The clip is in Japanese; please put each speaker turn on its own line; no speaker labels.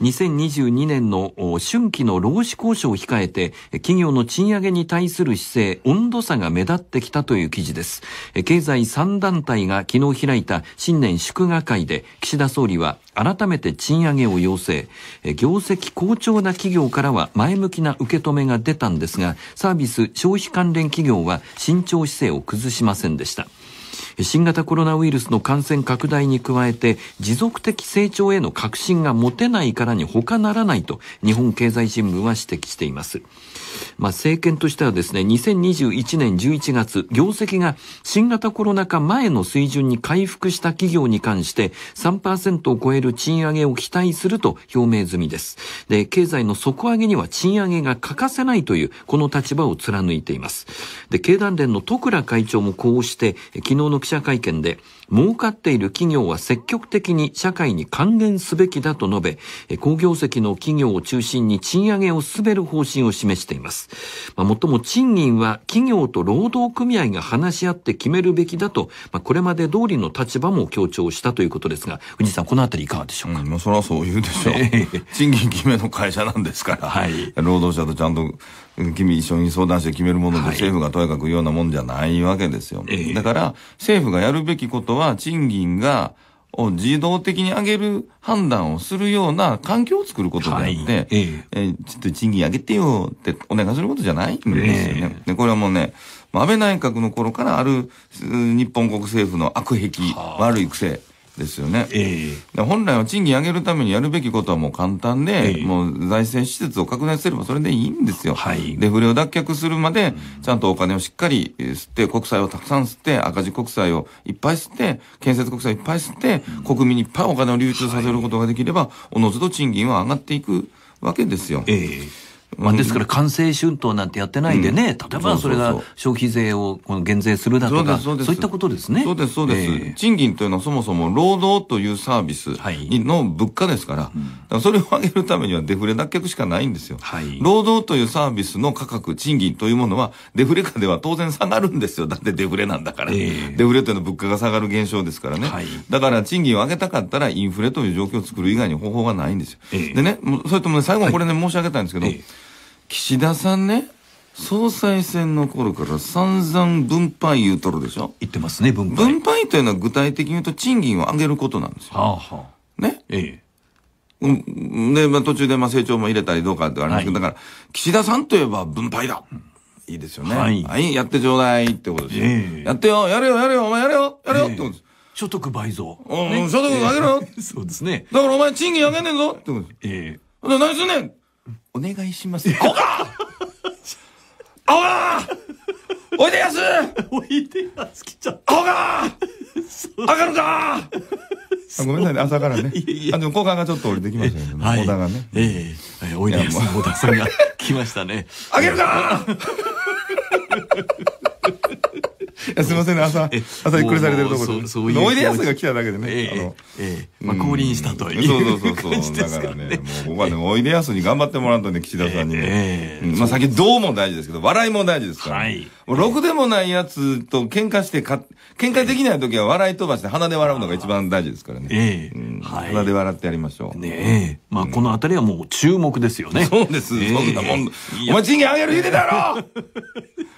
2022年の春季の労使交渉を控えて、企業の賃上げに対する姿勢、温度差が目立ってきたという記事です。経済3団体が昨日開いた新年祝賀会で、岸田総理は改めて賃上げを要請。業績好調な企業からは前向きな受け止めが出たんですが、サービス消費関連企業は慎重姿勢を崩しませんでした。新型コロナウイルスの感染拡大に加えて、持続的成長への確信が持てないからに他ならないと、日本経済新聞は指摘しています。まあ、政権としてはですね、2021年11月、業績が新型コロナ禍前の水準に回復した企業に関して3%を超える賃上げを期待すると表明済みです。で、経済の底上げには賃上げが欠かせないという、この立場を貫いています。で、経団連の徳倉会長もこうして、昨日の記記者会見で、儲かっている企業は積極的に社会に還元すべきだと述べ、工業績の企業を中心に賃上げを進める方針を示しています。まあ、もっとも賃金は企業と労働組合が話し合って決めるべきだと、まあ、これまで通りの立場も強調したということですが、藤井さん、このあたりいかがでしょうか。うん、まあ、それはそう言うでしょう。賃金決めの会社なんですから、はい、労働者とちゃんと君一緒に
相談して決めるもので、はい、政府がとやかく言うようなもんじゃないわけですよ。えー、だから、政府がやるべきことは、賃金が、を自動的に上げる判断をするような環境を作ることであって、はい、えー、えー、ちょっと賃金上げてよってお願いすることじゃないんですよね。えー、これはもうね、安倍内閣の頃からある日本国政府の悪癖、悪い癖ですよね、えー、本来は賃金上げるためにやるべきことはもう簡単で、えー、もう財政施設を拡大すればそれでいいんですよ、はい、デフレを脱却するまで、ちゃんとお金をしっかり吸って、国債をたくさん吸って、赤字国債をいっぱい吸って、建設国債をいっぱい吸って、国民にいっぱいお金を流通させることができれば、はい、おのずと
賃金は上がっていくわけですよ。えーまあ、ですから、完成春闘なんてやってないでね、うん、例えばそれが消費税をこの減税するだとか、そういったことですね。そうです、そうで
す、えー、賃金というのはそもそも労働というサービスの物価ですから、はい、からそれを上げるためにはデフレ脱却しかないんですよ、はい。労働というサービスの価格、賃金というものは、デフレ下では当然下がるんですよ。だってデフレなんだから。えー、デフレというのは物価が下がる現象ですからね。はい、だから、賃金を上げたかったらインフレという状況を作る以外に方法がないんですよ。えー、でね、それともね、最後これね、申し上げたんですけど、岸田さんね、総裁選の頃から散々分配言うとるでしょ言ってますね、分配。分配というのは具体的に言うと賃金を上げることなんですよ。はあはあ、ねええ。うん、で、まあ、途中でまあ成長も入れたりどうかってありますけど、はい、だから、岸田さんといえば分配だ、いいですよね。はい。はい、やってちょうだいってことですよ。ええ、やってよ、やれよ、やれよ、お前やれよ、やれよってことです。所得倍増。うん、ね、所得上げろよ。そうですね。だからお前賃金上げねえぞってことです。ええ。何すんねんお願いします。こあわおいでやすおいでやすきちゃった。あが上がるかごめんなさいね、朝からね。あ、でも、後がちょっと俺できましたけどね。がね。ええ、おいでやす小田さんが来ましたね。あげるかやすみませんね 朝朝ゆっくりされてるところでおいでやすが来ただけでね、えー、あの、えー、まあ、降臨したというそうそうそうそう だからねもう僕はねおいでやすに頑張ってもらうとね岸田さんにね、えー、まあ先どうも大事ですけど笑いも大事ですから、はい、ろくでもないやつと喧嘩してか喧嘩できない時は笑い飛ばして鼻で笑うのが一番大事ですからね、えーうん、はい、鼻で笑ってやりましょうねえまあ、この辺りはもう注目ですよねそうです、えー、そんなもんお前賃金上げる言うてたやろ